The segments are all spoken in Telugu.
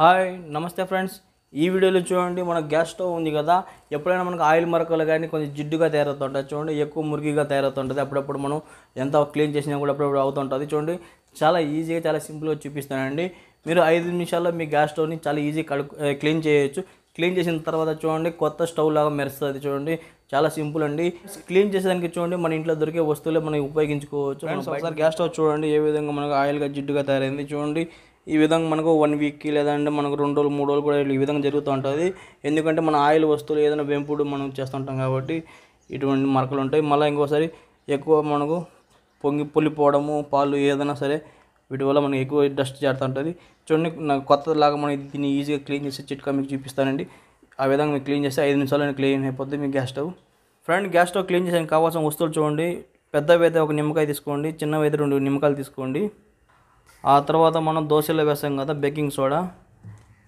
హాయ్ నమస్తే ఫ్రెండ్స్ ఈ వీడియోలో చూడండి మనకు గ్యాస్ స్టవ్ ఉంది కదా ఎప్పుడైనా మనకు ఆయిల్ మరకలు కానీ కొంచెం జిడ్డుగా తయారవుతుంటుంది చూడండి ఎక్కువ మురికిగా తయారవుతుంటుంది అప్పుడప్పుడు మనం ఎంత క్లీన్ చేసినా కూడా అప్పుడప్పుడు అవుతుంటుంది చూడండి చాలా ఈజీగా చాలా సింపుల్గా చూపిస్తానండి మీరు ఐదు నిమిషాల్లో మీ గ్యాస్ స్టవ్ని చాలా ఈజీ కడు క్లీన్ చేయొచ్చు క్లీన్ చేసిన తర్వాత చూడండి కొత్త స్టవ్ లాగా మెరుస్తుంది చూడండి చాలా సింపుల్ అండి క్లీన్ చేసేదానికి చూడండి మన ఇంట్లో దొరికే వస్తువులే మనం ఉపయోగించుకోవచ్చు గ్యాస్ స్టవ్ చూడండి ఏ విధంగా మనకు ఆయిల్గా జిడ్డుగా తయారైంది చూడండి ఈ విధంగా మనకు వన్ వీక్కి లేదంటే మనకు రెండు రోజులు మూడు రోజులు కూడా ఈ విధంగా జరుగుతూ ఉంటుంది ఎందుకంటే మన ఆయిల్ వస్తువులు ఏదైనా వెంపుడు మనం చేస్తుంటాం కాబట్టి ఇటువంటి మరకలు ఉంటాయి మళ్ళీ ఇంకోసారి ఎక్కువ మనకు పొంగి పొలిపోవడము పాలు ఏదైనా సరే వీటి వల్ల మనకు ఎక్కువ డస్ట్ చేరుతుంటుంది చూడండి నాకు కొత్తలాగా మనం దీన్ని ఈజీగా క్లీన్ చేసి చిట్కా మీకు చూపిస్తానండి ఆ విధంగా మీకు క్లీన్ చేస్తే ఐదు నిమిషాలు క్లీన్ అయిపోద్ది మీ gas stove friend gas stove clean చేసానికి కావాల్సిన వస్తువులు చూడండి పెద్దవి అయితే ఒక నిమ్మకాయ తీసుకోండి చిన్నవి అయితే రెండు నిమ్మకాయలు తీసుకోండి ఆ తర్వాత మనం దోశలో వేసాం కదా బేకింగ్ సోడా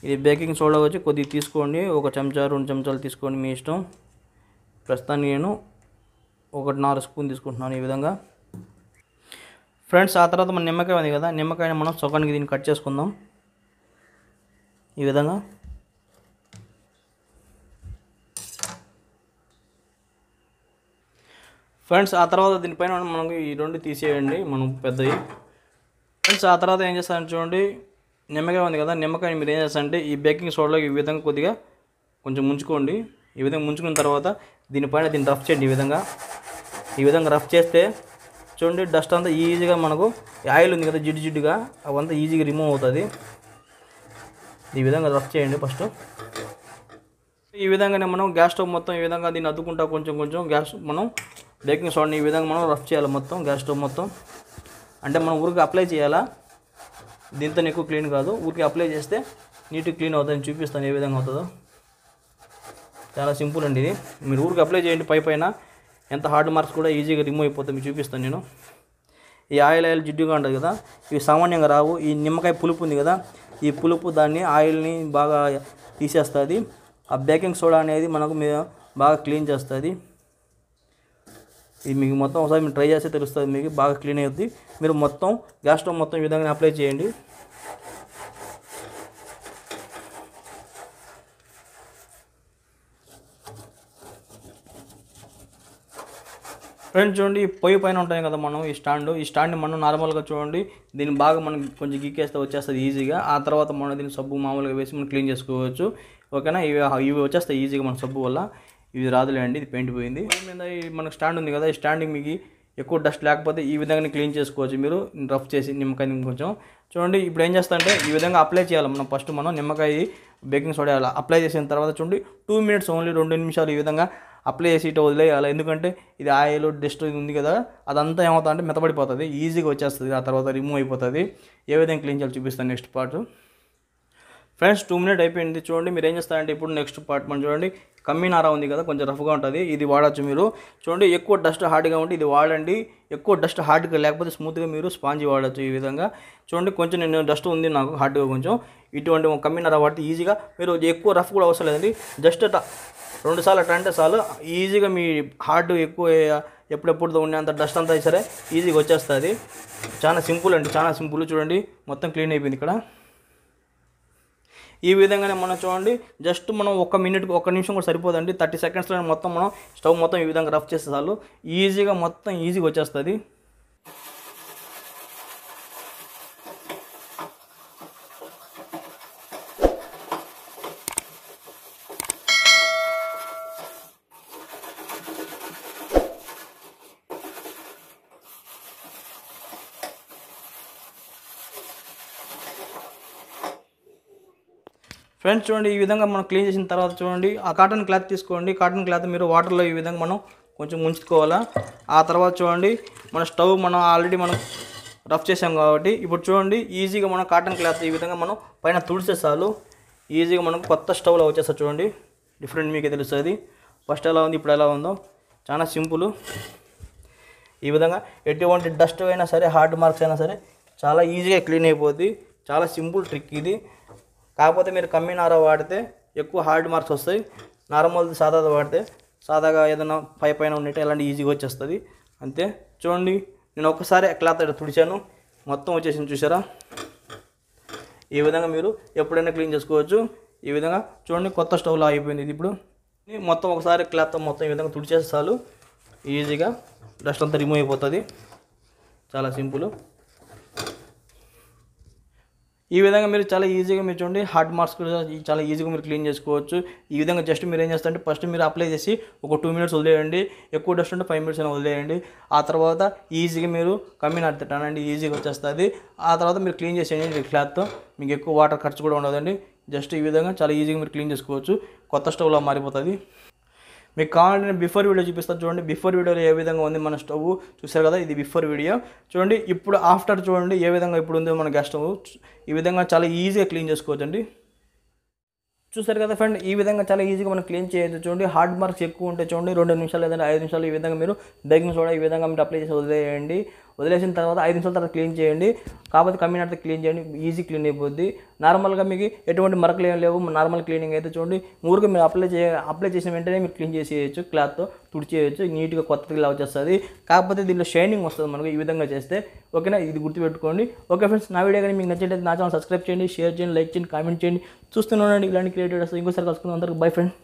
ఇది బేకింగ్ సోడా వచ్చి కొద్దిగా తీసుకోండి ఒక చెంచా రెండు చెంచాలు తీసుకోండి మీ ఇష్టం ప్రస్తుతానికి నేను ఒకటిన్నర స్పూన్ తీసుకుంటున్నాను ఈ విధంగా ఫ్రెండ్స్ ఆ తర్వాత మన నిమ్మకాయ ఉంది కదా నిమ్మకాయని మనం సొకానికి దీన్ని కట్ చేసుకుందాం ఈ విధంగా ఫ్రెండ్స్ ఆ తర్వాత దీనిపైన మనకి ఈ రెండు తీసేయండి మనం పెద్దవి ఫ్రెండ్స్ ఆ తర్వాత ఏం చేస్తారంటే చూడండి నిమ్మకాయ ఉంది కదా నిమ్మకాయ మీరు ఏం చేస్తారంటే ఈ బేకింగ్ సోడాలో ఈ విధంగా కొద్దిగా కొంచెం ముంచుకోండి ఈ విధంగా ముంచుకున్న తర్వాత దీనిపైన దీన్ని రఫ్ చేయండి ఈ విధంగా ఈ విధంగా రఫ్ చేస్తే చూడండి డస్ట్ అంతా ఈజీగా మనకు ఆయిల్ ఉంది కదా జిడ్డు జిడ్డుగా అవంతా ఈజీగా రిమూవ్ అవుతుంది ఈ విధంగా రఫ్ చేయండి ఫస్ట్ ఈ విధంగానే మనం గ్యాస్ స్టవ్ మొత్తం ఈ విధంగా దీన్ని అద్దుకుంటా కొంచెం కొంచెం గ్యాస్ మనం బేకింగ్ సోడాని ఈ విధంగా మనం రఫ్ చేయాలి మొత్తం గ్యాస్ స్టవ్ మొత్తం అంటే మనం ఊరికి అప్లై చేయాలా దీంతో ఎక్కువ క్లీన్ కాదు ఊరికి అప్లై చేస్తే నీట్గా క్లీన్ అవుతుంది చూపిస్తాను ఏ విధంగా అవుతుందో చాలా సింపుల్ అండి ఇది మీరు ఊరికి అప్లై చేయండి పై పైన ఎంత హార్డ్ మార్క్స్ కూడా ఈజీగా రిమూవ్ అయిపోతుంది మీకు చూపిస్తాను నేను ఈ ఆయిల్ ఆయిల్ జిడ్డుగా ఉంటుంది కదా ఇవి సామాన్యంగా రావు ఈ నిమ్మకాయ పులుపు ఉంది కదా ఈ పులుపు దాన్ని ఆయిల్ని బాగా తీసేస్తుంది ఆ బేకింగ్ సోడా అనేది మనకు బాగా క్లీన్ చేస్తుంది ఇది మీకు మొత్తం ఒకసారి మీరు ట్రై చేస్తే తెలుస్తుంది మీకు బాగా క్లీన్ అవుద్ది మీరు మొత్తం గ్యాస్ స్టవ్ మొత్తం ఈ విధంగా అప్లై చేయండి ఫ్రెండ్స్ చూడండి పొయ్యి పైన ఉంటాయి కదా మనం ఈ స్టాండ్ ఈ స్టాండ్ని మనం నార్మల్గా చూడండి దీన్ని బాగా మనం కొంచెం గీకేస్తే వచ్చేస్తుంది ఈజీగా ఆ తర్వాత మనం దీన్ని సబ్బు మామూలుగా వేసి మనం క్లీన్ చేసుకోవచ్చు ఓకేనా ఇవి ఇవి వచ్చేస్తాయి ఈజీగా మన సబ్బు వల్ల ఇది రాదులే అండి ఇది పెయింట్ పోయింది మీద మనకు స్టాండ్ ఉంది కదా ఈ స్టాండింగ్ మీకు ఎక్కువ డస్ట్ లేకపోతే ఈ విధంగా క్లీన్ చేసుకోవచ్చు మీరు రఫ్ చేసి నిమ్మకాయ కొంచెం చూడండి ఇప్పుడు ఏం చేస్తామంటే ఈ విధంగా అప్లై చేయాలి మనం ఫస్ట్ మనం నిమ్మకాయ బేకింగ్ సోడా అప్లై చేసిన తర్వాత చూడండి టూ మినిట్స్ ఓన్లీ రెండు నిమిషాలు ఈ విధంగా అప్లై చేసి ఇటు వదిలేయాలి ఎందుకంటే ఇది ఆయిల్ డస్ట్ ఇది ఉంది కదా అదంతా ఏమవుతుందంటే మెతపడిపోతుంది ఈజీగా వచ్చేస్తుంది ఆ తర్వాత రిమూవ్ అయిపోతుంది ఏ విధంగా క్లీన్ చేయాలి చూపిస్తాను next part friends two minute అయిపోయింది చూడండి మీరు ఏం చేస్తారంటే ఇప్పుడు నెక్స్ట్ పార్ట్ మనం చూడండి కమ్మీనారా ఉంది కదా కొంచెం రఫ్గా ఉంటుంది ఇది వాడచ్చు మీరు చూడండి ఎక్కువ డస్ట్ హార్డ్గా ఉంటే ఇది వాడండి ఎక్కువ డస్ట్ హార్డ్గా లేకపోతే స్మూత్గా మీరు స్పాంజి వాడచ్చు ఈ విధంగా చూడండి కొంచెం నేను డస్ట్ ఉంది నాకు హార్డ్గా కొంచెం ఇటువంటి కమ్మీనారా వాడితే ఈజీగా మీరు ఎక్కువ రఫ్ కూడా అవసరం లేదండి జస్ట్ రెండు సార్లు అట్లా అంటే చాలు ఈజీగా మీ హార్డ్ ఎక్కువ ఎప్పుడెప్పుడుతో ఉన్నంత డస్ట్ అంతా సరే ఈజీగా వచ్చేస్తుంది చాలా సింపుల్ అండి చాలా సింపుల్ చూడండి మొత్తం క్లీన్ అయిపోయింది ఇక్కడ ఈ విధంగానే మనం చూడండి జస్ట్ మనం ఒక మినిట్కి ఒక నిమిషం కూడా సరిపోదండి థర్టీ సెకండ్స్లో మొత్తం మనం స్టవ్ మొత్తం ఈ విధంగా రఫ్ చేసేసాలు ఈజీగా మొత్తం ఈజీగా వచ్చేస్తుంది ఫ్రెండ్స్ చూడండి ఈ విధంగా మనం క్లీన్ చేసిన తర్వాత చూడండి ఆ కాటన్ క్లాత్ తీసుకోండి కాటన్ క్లాత్ మీరు వాటర్లో ఈ విధంగా మనం కొంచెం ముంచుకోవాలా ఆ తర్వాత చూడండి మన స్టవ్ మనం ఆల్రెడీ మనం రఫ్ చేసాం కాబట్టి ఇప్పుడు చూడండి ఈజీగా మనం కాటన్ క్లాత్ ఈ విధంగా మనం పైన తుడిచే చాలు ఈజీగా మనం కొత్త స్టవ్లో వచ్చేస్తా చూడండి డిఫరెంట్ మీకే తెలుస్తుంది ఫస్ట్ ఎలా ఉంది ఇప్పుడు ఎలా ఉందో చాలా సింపుల్ ఈ విధంగా ఎటువంటి డస్ట్ అయినా సరే హార్డ్ మార్క్స్ అయినా సరే చాలా ఈజీగా క్లీన్ అయిపోద్ది చాలా సింపుల్ ట్రిక్ ఇది కాకపోతే మీరు కమ్మి నార వాడితే ఎక్కువ హార్డ్ మార్క్స్ వస్తాయి నార్మల్ సాదా వాడితే సాదాగా ఏదైనా పై పైన ఉండేటట్టు ఇలాంటి ఈజీగా వచ్చేస్తుంది అంతే చూడండి నేను ఒక్కసారి క్లాత్ తుడిచాను మొత్తం వచ్చేసింది చూసారా ఈ విధంగా మీరు ఎప్పుడైనా క్లీన్ చేసుకోవచ్చు ఈ విధంగా చూడండి కొత్త స్టవ్లో అయిపోయింది ఇది ఇప్పుడు మొత్తం ఒకసారి క్లాత్ మొత్తం ఈ విధంగా చాలు ఈజీగా డస్ట్ అంతా రిమూవ్ అయిపోతుంది చాలా సింపుల్ ఈ విధంగా మీరు చాలా ఈజీగా మీరు చూడండి హార్డ్ మార్క్స్ కూడా చాలా ఈజీగా మీరు క్లీన్ చేసుకోవచ్చు ఈ విధంగా జస్ట్ మీరు ఏం చేస్తారంటే ఫస్ట్ మీరు అప్లై చేసి ఒక టూ మినిట్స్ వదిలేయండి ఎక్కువ డస్ట్ ఉంటే ఫైవ్ మినిట్స్ అయినా వదిలేయండి ఆ తర్వాత ఈజీగా మీరు కమ్మీ నడుతుంటానండి ఈజీగా వచ్చేస్తుంది ఆ తర్వాత మీరు క్లీన్ చేసేయండి క్లాత్తో మీకు ఎక్కువ వాటర్ ఖర్చు కూడా ఉండదండి జస్ట్ ఈ విధంగా చాలా ఈజీగా మీరు క్లీన్ చేసుకోవచ్చు కొత్త స్టవ్లో మారిపోతుంది మీకు కావాలంటే బిఫోర్ వీడియో చూపిస్తాను చూడండి బిఫోర్ వీడియోలో ఏ విధంగా ఉంది మన స్టవ్ చూసారు కదా ఇది బిఫోర్ వీడియో చూడండి ఇప్పుడు ఆఫ్టర్ చూడండి ఏ విధంగా ఇప్పుడు ఉందో మన గ్యాస్ స్టవ్ ఈ విధంగా చాలా ఈజీగా క్లీన్ చేసుకోవచ్చండి చూసారు కదా ఫ్రెండ్ ఈ విధంగా చాలా ఈజీగా మనం క్లీన్ చేయొచ్చు చూడండి హార్డ్ మార్క్స్ ఎక్కువ ఉంటే చూడండి రెండు నిమిషాలు లేదంటే ఐదు నిమిషాలు ఈ విధంగా మీరు బేకింగ్ సోడా ఈ విధంగా మీరు అప్లై చేసి వదిలేయండి వదిలేసిన తర్వాత ఐదు నిమిషాల తర్వాత క్లీన్ చేయండి కాకపోతే కమ్మినట్టు క్లీన్ చేయండి ఈజీ క్లీన్ అయిపోద్ది నార్మల్గా మీకు ఎటువంటి మరకలు ఏం లేవు నార్మల్ క్లీనింగ్ అయితే చూడండి ఊరికి మీరు అప్లై చే అప్లై చేసిన వెంటనే మీరు క్లీన్ చేసేయచ్చు క్లాత్తో తుడిచేయచ్చు నీట్గా కొత్తది ఇలా వచ్చేస్తుంది కాకపోతే దీనిలో షైనింగ్ వస్తుంది మనకు ఈ విధంగా చేస్తే ఓకేనా ఇది గుర్తుపెట్టుకోండి ఓకే ఫ్రెండ్స్ నా వీడియో కానీ మీకు నచ్చినట్టు నా ఛానల్ సబ్స్క్రైబ్ చేయండి షేర్ చేయండి లైక్ చేయండి కామెంట్ చేయండి చూస్తూనే ఉండండి ఇలాంటి క్రియేటర్స్ ఇంకోసారి కలుసుకుందాం అందరికి బై ఫ్రెండ్